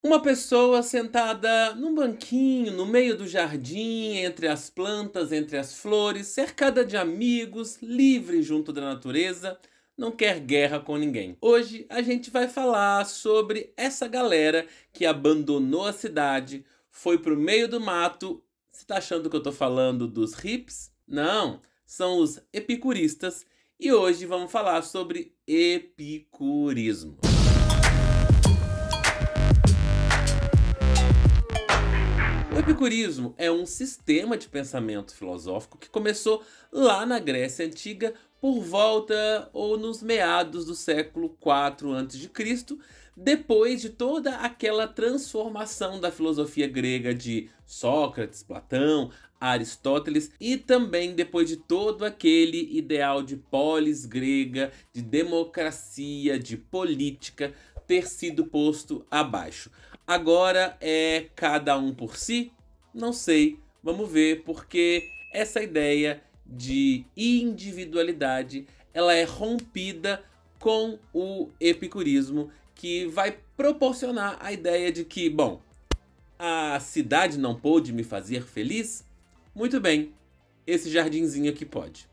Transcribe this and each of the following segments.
Uma pessoa sentada num banquinho, no meio do jardim, entre as plantas, entre as flores, cercada de amigos, livre junto da natureza, não quer guerra com ninguém. Hoje a gente vai falar sobre essa galera que abandonou a cidade, foi pro meio do mato. Você tá achando que eu tô falando dos hips? Não, são os epicuristas e hoje vamos falar sobre epicurismo. epicurismo é um sistema de pensamento filosófico que começou lá na Grécia Antiga por volta ou nos meados do século IV a.C., depois de toda aquela transformação da filosofia grega de Sócrates, Platão, Aristóteles e também depois de todo aquele ideal de polis grega, de democracia, de política ter sido posto abaixo. Agora é cada um por si, não sei, vamos ver, porque essa ideia de individualidade, ela é rompida com o epicurismo, que vai proporcionar a ideia de que, bom, a cidade não pôde me fazer feliz? Muito bem, esse jardinzinho aqui pode.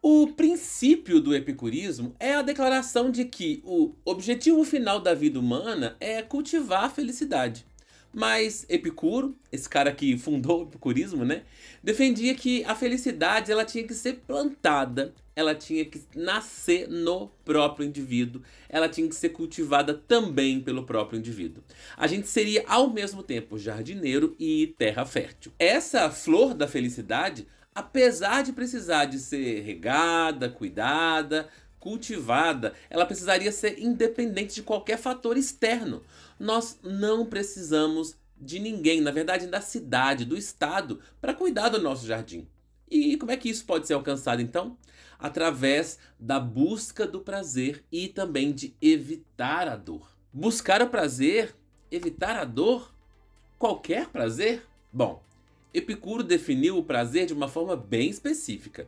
O princípio do epicurismo é a declaração de que o objetivo final da vida humana é cultivar a felicidade. Mas Epicuro, esse cara que fundou o epicurismo, né, defendia que a felicidade ela tinha que ser plantada, ela tinha que nascer no próprio indivíduo, ela tinha que ser cultivada também pelo próprio indivíduo. A gente seria ao mesmo tempo jardineiro e terra fértil. Essa flor da felicidade, apesar de precisar de ser regada, cuidada, cultivada, ela precisaria ser independente de qualquer fator externo. Nós não precisamos de ninguém, na verdade, da cidade, do estado, para cuidar do nosso jardim. E como é que isso pode ser alcançado então? Através da busca do prazer e também de evitar a dor. Buscar o prazer, evitar a dor? Qualquer prazer? Bom, Epicuro definiu o prazer de uma forma bem específica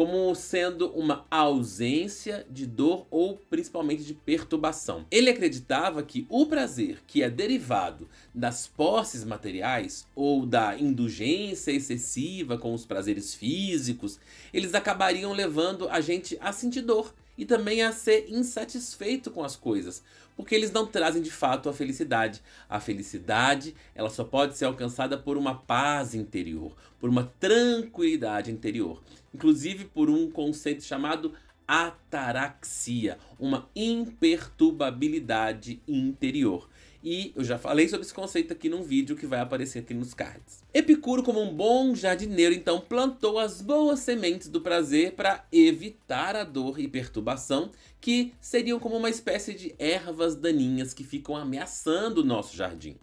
como sendo uma ausência de dor ou principalmente de perturbação. Ele acreditava que o prazer que é derivado das posses materiais ou da indulgência excessiva com os prazeres físicos, eles acabariam levando a gente a sentir dor e também a ser insatisfeito com as coisas, porque eles não trazem de fato a felicidade. A felicidade, ela só pode ser alcançada por uma paz interior, por uma tranquilidade interior, inclusive por um conceito chamado ataraxia, uma imperturbabilidade interior e eu já falei sobre esse conceito aqui num vídeo que vai aparecer aqui nos cards. Epicuro, como um bom jardineiro, então plantou as boas sementes do prazer para evitar a dor e perturbação, que seriam como uma espécie de ervas daninhas que ficam ameaçando o nosso jardim.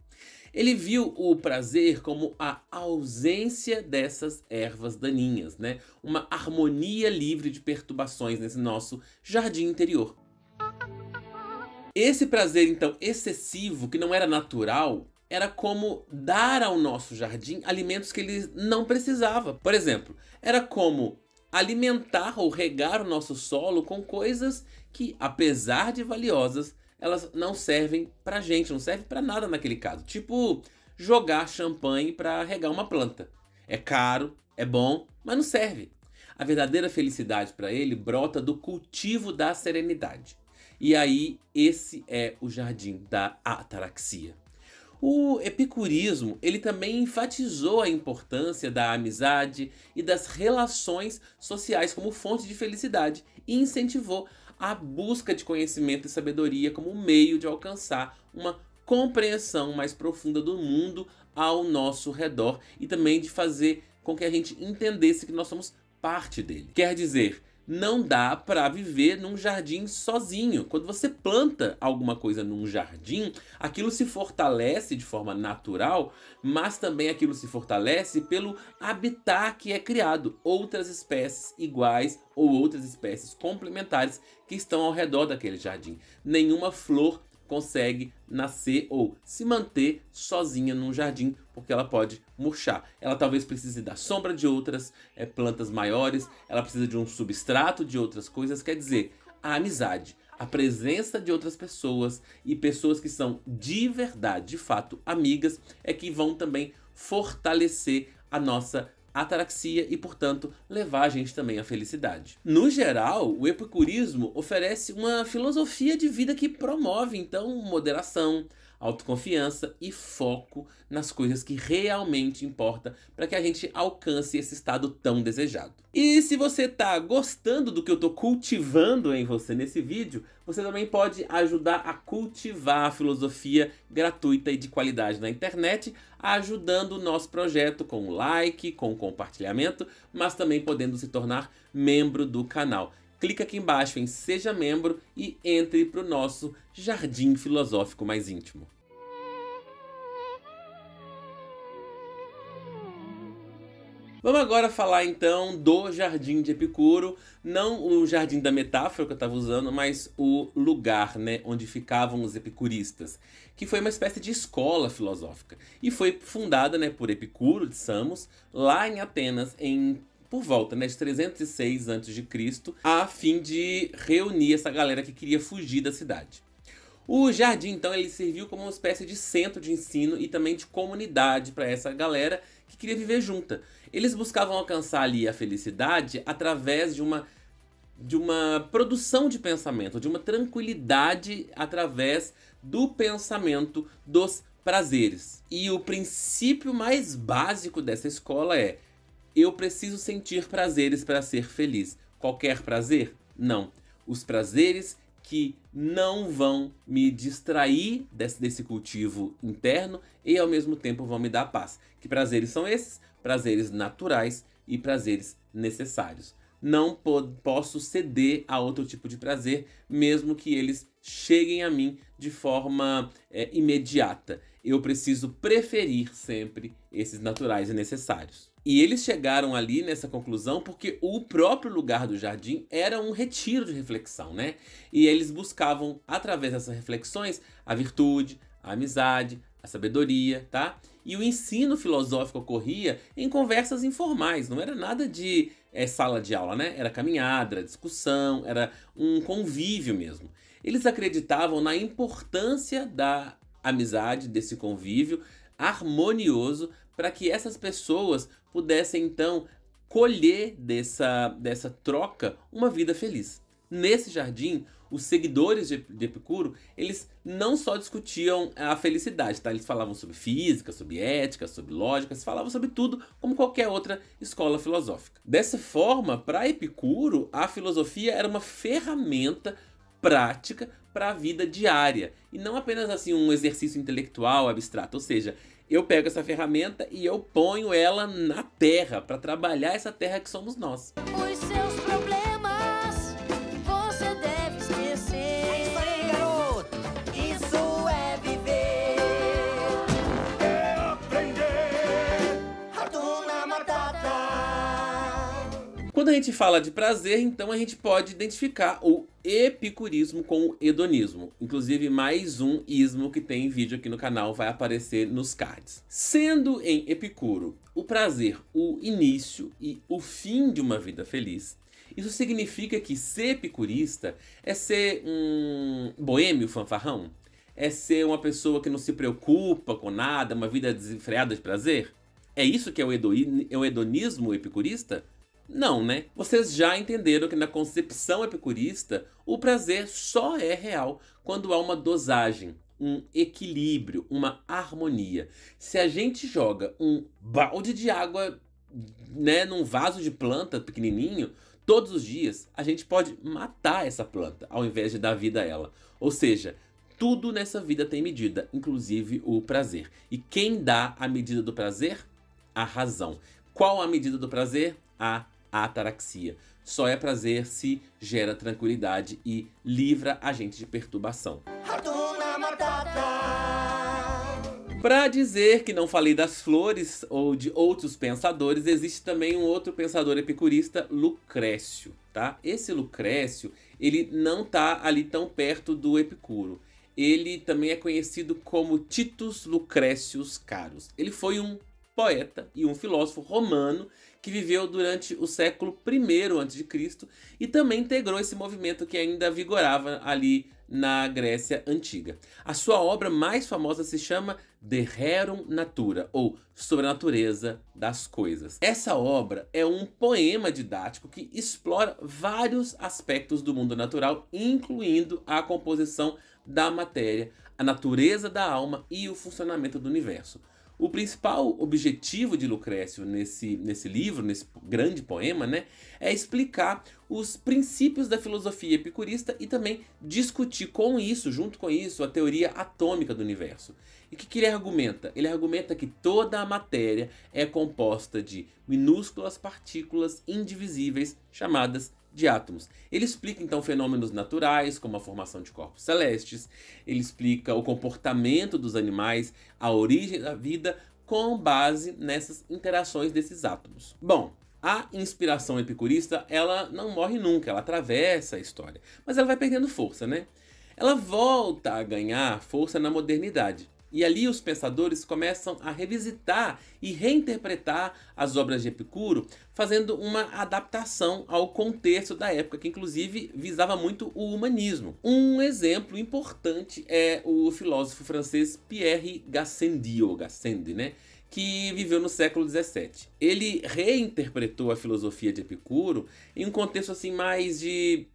Ele viu o prazer como a ausência dessas ervas daninhas, né? Uma harmonia livre de perturbações nesse nosso jardim interior. Esse prazer, então, excessivo, que não era natural, era como dar ao nosso jardim alimentos que ele não precisava. Por exemplo, era como alimentar ou regar o nosso solo com coisas que, apesar de valiosas, elas não servem pra gente, não servem para nada naquele caso. Tipo, jogar champanhe para regar uma planta. É caro, é bom, mas não serve. A verdadeira felicidade para ele brota do cultivo da serenidade. E aí, esse é o jardim da ataraxia. O epicurismo, ele também enfatizou a importância da amizade e das relações sociais como fonte de felicidade e incentivou a busca de conhecimento e sabedoria como meio de alcançar uma compreensão mais profunda do mundo ao nosso redor e também de fazer com que a gente entendesse que nós somos parte dele. Quer dizer, não dá para viver num jardim sozinho. Quando você planta alguma coisa num jardim, aquilo se fortalece de forma natural, mas também aquilo se fortalece pelo habitat que é criado, outras espécies iguais ou outras espécies complementares que estão ao redor daquele jardim. Nenhuma flor consegue nascer ou se manter sozinha num jardim, porque ela pode murchar. Ela talvez precise da sombra de outras é, plantas maiores, ela precisa de um substrato de outras coisas, quer dizer, a amizade, a presença de outras pessoas e pessoas que são de verdade, de fato, amigas, é que vão também fortalecer a nossa ataraxia e, portanto, levar a gente também à felicidade. No geral, o epicurismo oferece uma filosofia de vida que promove, então, moderação, autoconfiança e foco nas coisas que realmente importa para que a gente alcance esse estado tão desejado. E se você está gostando do que eu estou cultivando em você nesse vídeo, você também pode ajudar a cultivar a filosofia gratuita e de qualidade na internet, ajudando o nosso projeto com like, com compartilhamento, mas também podendo se tornar membro do canal clica aqui embaixo em Seja Membro e entre para o nosso jardim filosófico mais íntimo. Vamos agora falar então do Jardim de Epicuro, não o Jardim da Metáfora que eu estava usando, mas o lugar né, onde ficavam os epicuristas, que foi uma espécie de escola filosófica e foi fundada né, por Epicuro de Samos lá em Atenas em por volta né, de 306 a.C., a fim de reunir essa galera que queria fugir da cidade. O jardim, então, ele serviu como uma espécie de centro de ensino e também de comunidade para essa galera que queria viver junta. Eles buscavam alcançar ali a felicidade através de uma de uma produção de pensamento, de uma tranquilidade através do pensamento dos prazeres. E o princípio mais básico dessa escola é eu preciso sentir prazeres para ser feliz. Qualquer prazer? Não. Os prazeres que não vão me distrair desse, desse, cultivo interno e ao mesmo tempo vão me dar paz. Que prazeres são esses? Prazeres naturais e prazeres necessários. Não po posso ceder a outro tipo de prazer, mesmo que eles cheguem a mim de forma é, imediata. Eu preciso preferir sempre esses naturais e necessários. E eles chegaram ali nessa conclusão porque o próprio lugar do jardim era um retiro de reflexão, né? E eles buscavam, através dessas reflexões, a virtude, a amizade, a sabedoria, tá? E o ensino filosófico ocorria em conversas informais, não era nada de é, sala de aula, né? Era caminhada, era discussão, era um convívio mesmo. Eles acreditavam na importância da amizade, desse convívio harmonioso, para que essas pessoas pudessem então colher dessa, dessa troca uma vida feliz. Nesse jardim, os seguidores de, Epicuro, eles não só discutiam a felicidade, tá? Eles falavam sobre física, sobre ética, sobre lógica, eles falavam sobre tudo, como qualquer outra escola filosófica. Dessa forma, para Epicuro, a filosofia era uma ferramenta prática para a vida diária e não apenas assim um exercício intelectual abstrato, ou seja, eu pego essa ferramenta e eu ponho ela na terra para trabalhar essa terra que somos nós. Quando a gente fala de prazer, então a gente pode identificar o epicurismo com o hedonismo. Inclusive, mais um ismo que tem vídeo aqui no canal vai aparecer nos cards. Sendo em Epicuro o prazer o início e o fim de uma vida feliz, isso significa que ser epicurista é ser um boêmio fanfarrão? É ser uma pessoa que não se preocupa com nada, uma vida desenfreada de prazer? É isso que é o é hedonismo epicurista? Não, né? Vocês já entenderam que na concepção epicurista, o prazer só é real quando há uma dosagem, um equilíbrio, uma harmonia. Se a gente joga um balde de água né, num vaso de planta pequenininho, todos os dias, a gente pode matar essa planta ao invés de dar vida a ela. Ou seja, tudo nessa vida tem medida, inclusive o prazer. E quem dá a medida do prazer? A razão. Qual a medida do prazer? A a ataraxia. Só é prazer se gera tranquilidade e livra a gente de perturbação. Para dizer que não falei das flores ou de outros pensadores, existe também um outro pensador epicurista, Lucrécio, tá? Esse Lucrécio, ele não tá ali tão perto do Epicuro. Ele também é conhecido como Titus Lucrécius Carus. Ele foi um poeta e um filósofo romano que viveu durante o século I a.C. e também integrou esse movimento que ainda vigorava ali na Grécia Antiga. A sua obra mais famosa se chama De Rerum Natura, ou Sobre a Natureza das Coisas. Essa obra é um poema didático que explora vários aspectos do mundo natural, incluindo a composição da matéria, a natureza da alma e o funcionamento do universo. O principal objetivo de Lucrécio nesse, nesse livro, nesse grande poema, né, é explicar os princípios da filosofia epicurista e também discutir com isso, junto com isso, a teoria atômica do universo. E o que, que ele argumenta? Ele argumenta que toda a matéria é composta de minúsculas partículas indivisíveis chamadas de átomos. Ele explica então fenômenos naturais, como a formação de corpos celestes, ele explica o comportamento dos animais, a origem da vida, com base nessas interações desses átomos. Bom, a inspiração epicurista, ela não morre nunca, ela atravessa a história, mas ela vai perdendo força, né? Ela volta a ganhar força na modernidade. E ali os pensadores começam a revisitar e reinterpretar as obras de Epicuro, fazendo uma adaptação ao contexto da época, que inclusive visava muito o humanismo. Um exemplo importante é o filósofo francês Pierre Gassendi, Gassendi, né? que viveu no século 17. Ele reinterpretou a filosofia de Epicuro em um contexto assim mais de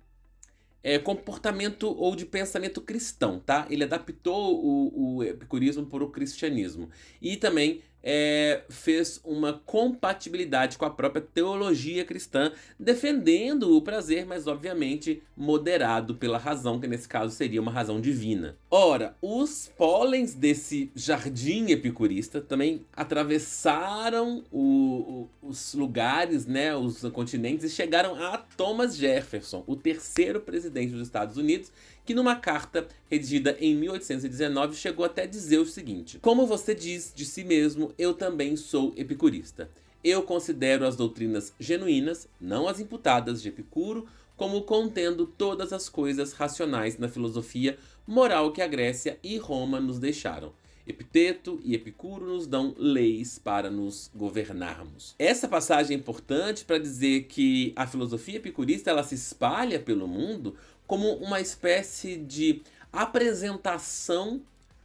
é, comportamento ou de pensamento cristão, tá? Ele adaptou o, o epicurismo para o cristianismo. E também é, fez uma compatibilidade com a própria teologia cristã, defendendo o prazer, mas obviamente moderado pela razão, que nesse caso seria uma razão divina. Ora, os pólens desse jardim epicurista também atravessaram o, o, os lugares, né, os continentes, e chegaram a Thomas Jefferson, o terceiro presidente dos Estados Unidos, que numa carta redigida em 1819 chegou até dizer o seguinte: Como você diz de si mesmo, eu também sou epicurista. Eu considero as doutrinas genuínas, não as imputadas de Epicuro, como contendo todas as coisas racionais na filosofia moral que a Grécia e Roma nos deixaram. Epiteto e Epicuro nos dão leis para nos governarmos. Essa passagem é importante para dizer que a filosofia epicurista ela se espalha pelo mundo como uma espécie de apresentação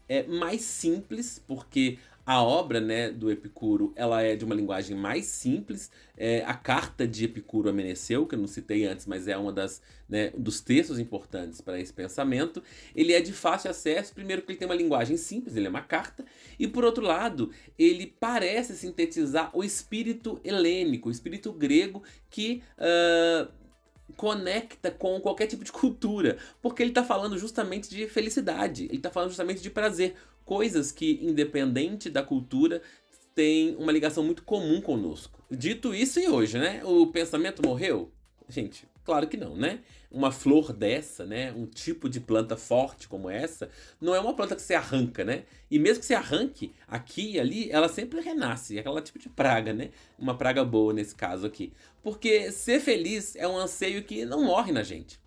é, mais simples, porque a obra né, do Epicuro ela é de uma linguagem mais simples. É, a carta de Epicuro Ameneceu, que eu não citei antes, mas é uma das né, dos textos importantes para esse pensamento. Ele é de fácil acesso, primeiro porque ele tem uma linguagem simples, ele é uma carta, e por outro lado, ele parece sintetizar o espírito helênico, o espírito grego que uh, conecta com qualquer tipo de cultura, porque ele está falando justamente de felicidade, ele está falando justamente de prazer, coisas que, independente da cultura, tem uma ligação muito comum conosco. Dito isso, e hoje, né? O pensamento morreu? Gente, Claro que não, né? Uma flor dessa, né? Um tipo de planta forte como essa, não é uma planta que você arranca, né? E mesmo que você arranque aqui e ali, ela sempre renasce. É aquela tipo de praga, né? Uma praga boa nesse caso aqui. Porque ser feliz é um anseio que não morre na gente.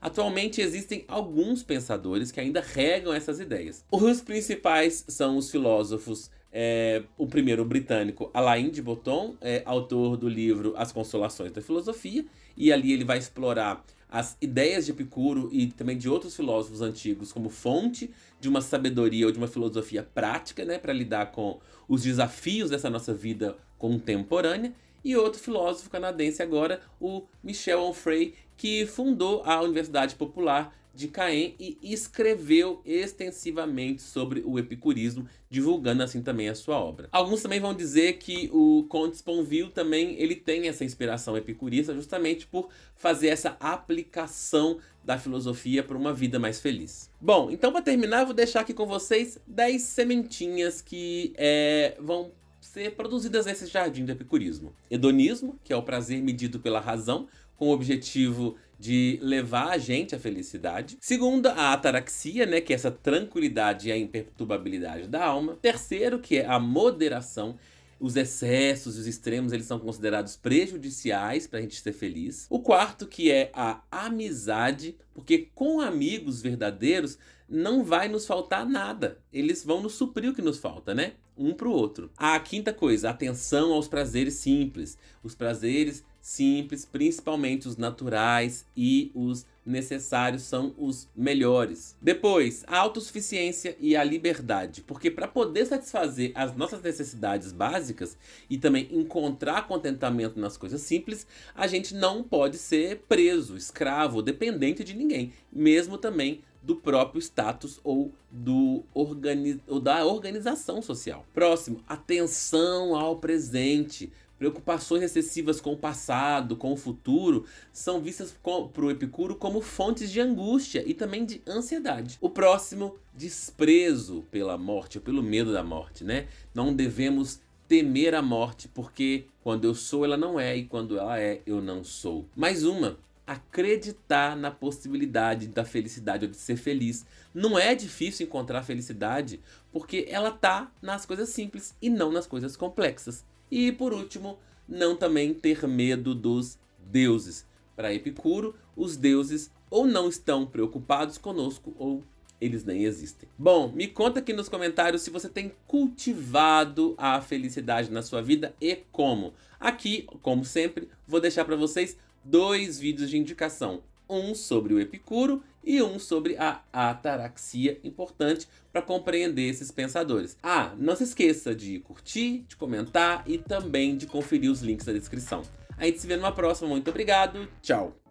Atualmente existem alguns pensadores que ainda regam essas ideias. Os principais são os filósofos é, o primeiro britânico Alain de Botton, é, autor do livro As Consolações da Filosofia, e ali ele vai explorar as ideias de Epicuro e também de outros filósofos antigos como fonte de uma sabedoria ou de uma filosofia prática, né, para lidar com os desafios dessa nossa vida contemporânea. E outro filósofo canadense agora, o Michel Onfray, que fundou a Universidade Popular de Caen e escreveu extensivamente sobre o epicurismo, divulgando assim também a sua obra. Alguns também vão dizer que o Comte Sponville também ele tem essa inspiração epicurista justamente por fazer essa aplicação da filosofia para uma vida mais feliz. Bom, então para terminar, vou deixar aqui com vocês 10 sementinhas que é, vão ser produzidas nesse jardim do epicurismo. Hedonismo, que é o prazer medido pela razão, com o objetivo de levar a gente à felicidade. Segunda, a ataraxia, né, que é essa tranquilidade e a imperturbabilidade da alma. Terceiro, que é a moderação, os excessos e os extremos eles são considerados prejudiciais para a gente ser feliz. O quarto que é a amizade, porque com amigos verdadeiros não vai nos faltar nada. Eles vão nos suprir o que nos falta, né? Um para o outro. A quinta coisa, atenção aos prazeres simples. Os prazeres simples, principalmente os naturais e os necessários são os melhores. Depois, a autossuficiência e a liberdade, porque para poder satisfazer as nossas necessidades básicas e também encontrar contentamento nas coisas simples, a gente não pode ser preso, escravo, dependente de ninguém, mesmo também do próprio status ou, do organi ou da organização social. Próximo, atenção ao presente. Preocupações excessivas com o passado, com o futuro, são vistas para o Epicuro como fontes de angústia e também de ansiedade. O próximo, desprezo pela morte ou pelo medo da morte, né? Não devemos temer a morte, porque quando eu sou, ela não é, e quando ela é, eu não sou. Mais uma, acreditar na possibilidade da felicidade ou de ser feliz. Não é difícil encontrar felicidade porque ela tá nas coisas simples e não nas coisas complexas. E por último, não também ter medo dos deuses. Para Epicuro, os deuses ou não estão preocupados conosco ou eles nem existem. Bom, me conta aqui nos comentários se você tem cultivado a felicidade na sua vida e como. Aqui, como sempre, vou deixar para vocês dois vídeos de indicação, um sobre o Epicuro e um sobre a ataraxia, importante para compreender esses pensadores. Ah, não se esqueça de curtir, de comentar e também de conferir os links na descrição. A gente se vê numa próxima, muito obrigado, tchau!